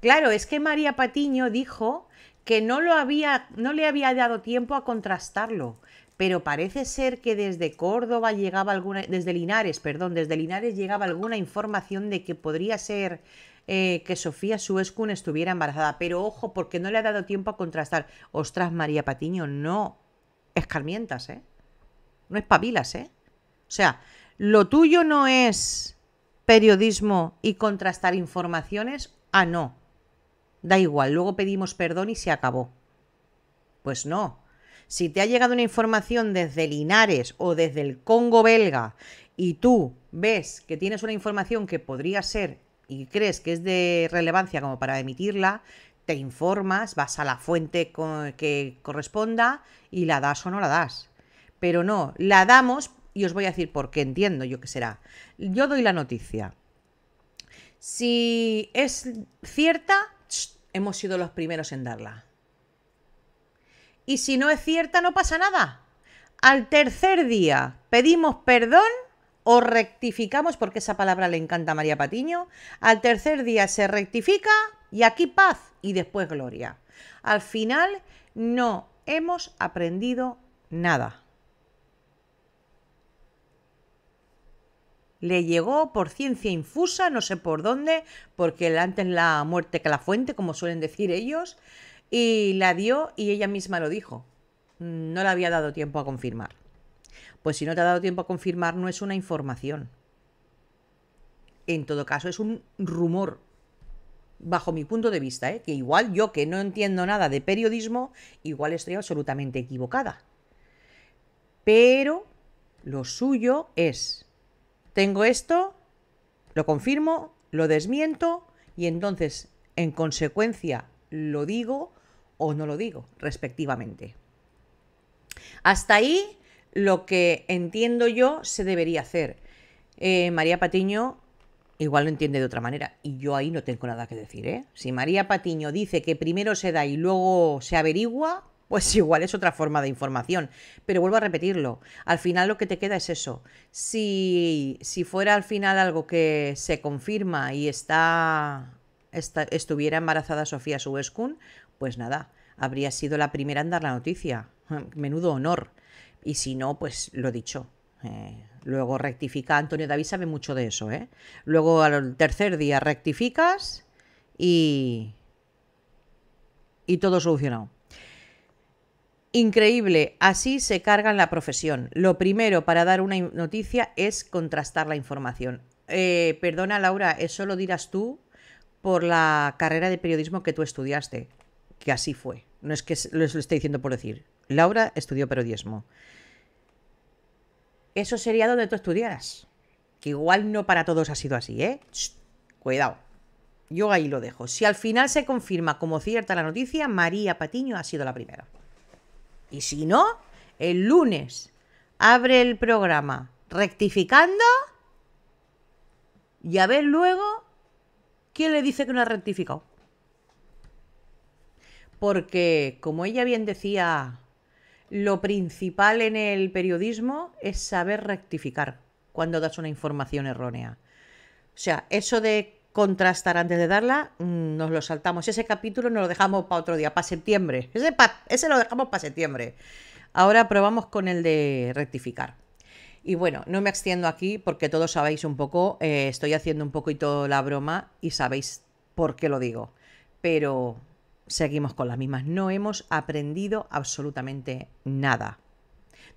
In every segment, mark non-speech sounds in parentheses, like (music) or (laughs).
Claro, es que María Patiño dijo que no, lo había, no le había dado tiempo a contrastarlo, pero parece ser que desde Córdoba llegaba alguna, desde Linares, perdón, desde Linares llegaba alguna información de que podría ser eh, que Sofía Suescun estuviera embarazada, pero ojo, porque no le ha dado tiempo a contrastar. Ostras, María Patiño, no escarmientas, ¿eh? No espabilas, ¿eh? O sea, lo tuyo no es periodismo y contrastar informaciones, ah, no. Da igual, luego pedimos perdón y se acabó. Pues no. Si te ha llegado una información desde Linares o desde el Congo belga y tú ves que tienes una información que podría ser y crees que es de relevancia como para emitirla, te informas, vas a la fuente que corresponda y la das o no la das. Pero no, la damos y os voy a decir por qué entiendo yo qué será. Yo doy la noticia. Si es cierta, hemos sido los primeros en darla. Y si no es cierta, no pasa nada. Al tercer día pedimos perdón o rectificamos, porque esa palabra le encanta a María Patiño. Al tercer día se rectifica y aquí paz y después gloria. Al final no hemos aprendido nada. Le llegó por ciencia infusa, no sé por dónde, porque antes la muerte que la fuente, como suelen decir ellos, y la dio y ella misma lo dijo. No le había dado tiempo a confirmar. Pues si no te ha dado tiempo a confirmar, no es una información. En todo caso, es un rumor, bajo mi punto de vista, ¿eh? que igual yo que no entiendo nada de periodismo, igual estoy absolutamente equivocada. Pero lo suyo es tengo esto, lo confirmo, lo desmiento y entonces, en consecuencia, lo digo o no lo digo, respectivamente. Hasta ahí lo que entiendo yo se debería hacer. Eh, María Patiño igual lo entiende de otra manera y yo ahí no tengo nada que decir. ¿eh? Si María Patiño dice que primero se da y luego se averigua, pues igual es otra forma de información. Pero vuelvo a repetirlo. Al final lo que te queda es eso. Si, si fuera al final algo que se confirma y está, estuviera embarazada Sofía Subeskun, pues nada, habría sido la primera en dar la noticia. (laughs) Menudo honor. Y si no, pues lo dicho. Eh, luego rectifica. Antonio David sabe mucho de eso. ¿eh? Luego al tercer día rectificas y, y todo solucionado. Increíble, así se en la profesión. Lo primero para dar una noticia es contrastar la información. Eh, perdona Laura, eso eh, lo dirás tú por la carrera de periodismo que tú estudiaste, que así fue. No es que lo esté diciendo por decir. Laura estudió periodismo. Eso sería donde tú estudiaras. Que igual no para todos ha sido así, ¿eh? cuidado. Yo ahí lo dejo. Si al final se confirma como cierta la noticia, María Patiño ha sido la primera. Y si no, el lunes abre el programa rectificando y a ver luego quién le dice que no ha rectificado. Porque, como ella bien decía, lo principal en el periodismo es saber rectificar cuando das una información errónea. O sea, eso de contrastar antes de darla, mm, nos lo saltamos. Ese capítulo nos lo dejamos para otro día, para septiembre. Ese, ese lo dejamos para septiembre. Ahora probamos con el de rectificar. Y bueno, no me extiendo aquí porque todos sabéis un poco, eh, estoy haciendo un poquito la broma y sabéis por qué lo digo. Pero seguimos con las mismas. No hemos aprendido absolutamente nada.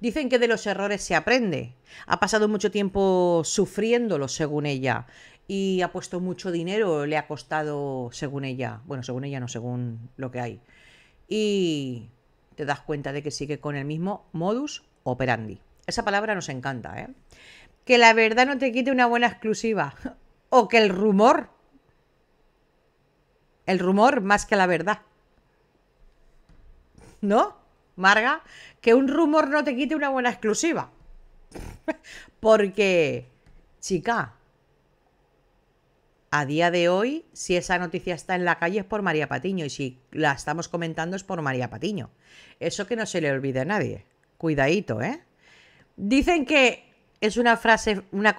Dicen que de los errores se aprende. Ha pasado mucho tiempo sufriéndolo, según ella y ha puesto mucho dinero, le ha costado, según ella, bueno, según ella no, según lo que hay. Y te das cuenta de que sigue con el mismo modus operandi. Esa palabra nos encanta, ¿eh? Que la verdad no te quite una buena exclusiva. (laughs) O que el rumor. El rumor más que la verdad. ¿No? Marga, que un rumor no te quite una buena exclusiva. (laughs) Porque, chica, a día de hoy, si esa noticia está en la calle es por María Patiño y si la estamos comentando es por María Patiño. Eso que no se le olvide a nadie. Cuidadito, ¿eh? Dicen que es una frase, una,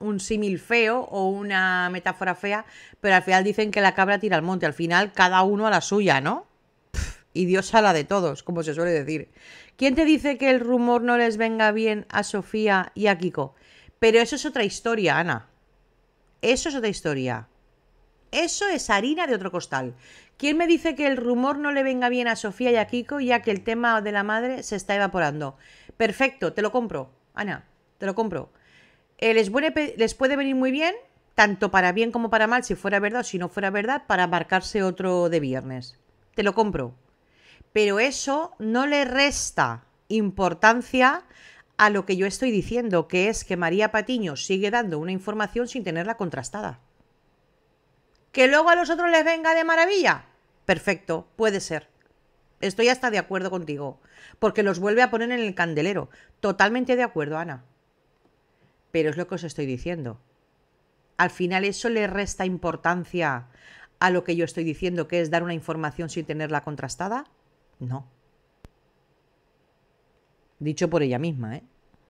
un símil feo o una metáfora fea, pero al final dicen que la cabra tira al monte. Al final, cada uno a la suya, ¿no? y Dios a la de todos, como se suele decir. ¿Quién te dice que el rumor no les venga bien a Sofía y a Kiko? Pero eso es otra historia, Ana. Eso es otra historia. Eso es harina de otro costal. ¿Quién me dice que el rumor no le venga bien a Sofía y a Kiko, ya que el tema de la madre se está evaporando? Perfecto, te lo compro, Ana, te lo compro. Eh, les, puede, les puede venir muy bien, tanto para bien como para mal, si fuera verdad o si no fuera verdad, para marcarse otro de viernes. Te lo compro. Pero eso no le resta importancia a lo que yo estoy diciendo, que es que María Patiño sigue dando una información sin tenerla contrastada. Que luego a los otros les venga de maravilla. Perfecto, puede ser. Estoy hasta de acuerdo contigo, porque los vuelve a poner en el candelero. Totalmente de acuerdo, Ana. Pero es lo que os estoy diciendo. Al final eso le resta importancia a lo que yo estoy diciendo, que es dar una información sin tenerla contrastada. No dicho por ella misma, ¿eh?